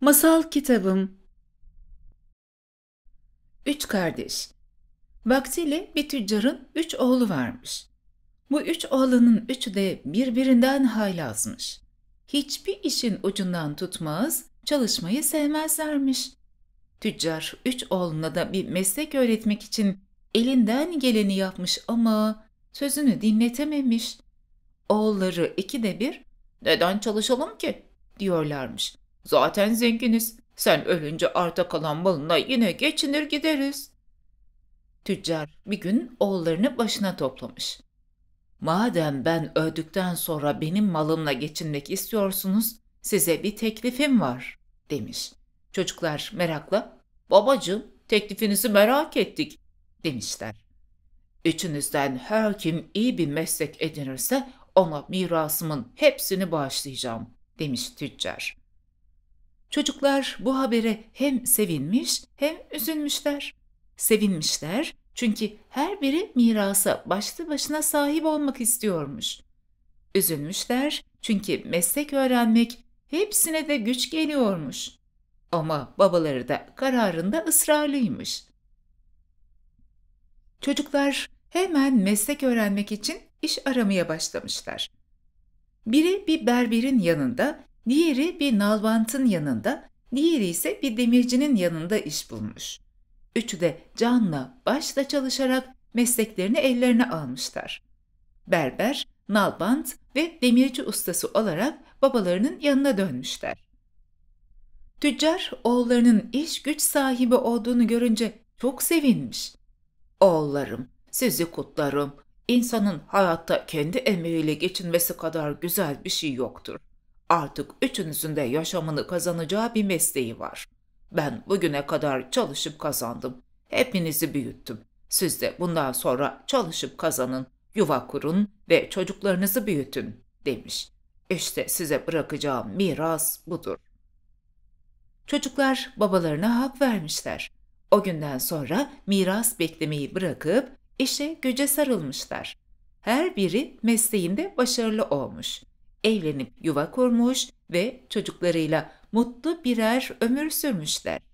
Masal Kitabım Üç kardeş Vaktiyle bir tüccarın üç oğlu varmış. Bu üç oğlanın üçü de birbirinden haylazmış. Hiçbir işin ucundan tutmaz, çalışmayı sevmezlermiş. Tüccar üç oğluna da bir meslek öğretmek için elinden geleni yapmış ama sözünü dinletememiş. Oğulları iki de bir, neden çalışalım ki diyorlarmış. Zaten zenginiz. Sen ölünce arta kalan malına yine geçinir gideriz. Tüccar bir gün oğullarını başına toplamış. Madem ben öldükten sonra benim malımla geçinmek istiyorsunuz, size bir teklifim var demiş. Çocuklar merakla babacığım teklifinizi merak ettik demişler. İçinizden her kim iyi bir meslek edinirse ona mirasımın hepsini bağışlayacağım demiş tüccar. Çocuklar bu habere hem sevinmiş hem üzülmüşler. Sevinmişler çünkü her biri mirasa başlı başına sahip olmak istiyormuş. Üzülmüşler çünkü meslek öğrenmek hepsine de güç geliyormuş. Ama babaları da kararında ısrarlıymış. Çocuklar hemen meslek öğrenmek için iş aramaya başlamışlar. Biri bir berberin yanında Diğeri bir nalbantın yanında, diğeri ise bir demircinin yanında iş bulmuş. Üçü de canla, başla çalışarak mesleklerini ellerine almışlar. Berber, nalbant ve demirci ustası olarak babalarının yanına dönmüşler. Tüccar oğullarının iş güç sahibi olduğunu görünce çok sevinmiş. Oğullarım, sizi kutlarım. İnsanın hayatta kendi emeğiyle geçinmesi kadar güzel bir şey yoktur.'' Artık üçünüzün de yaşamını kazanacağı bir mesleği var. Ben bugüne kadar çalışıp kazandım. Hepinizi büyüttüm. Siz de bundan sonra çalışıp kazanın, yuva kurun ve çocuklarınızı büyütün demiş. İşte size bırakacağım miras budur. Çocuklar babalarına hak vermişler. O günden sonra miras beklemeyi bırakıp işe güce sarılmışlar. Her biri mesleğinde başarılı olmuş evlenip yuva kurmuş ve çocuklarıyla mutlu birer ömür sürmüşler.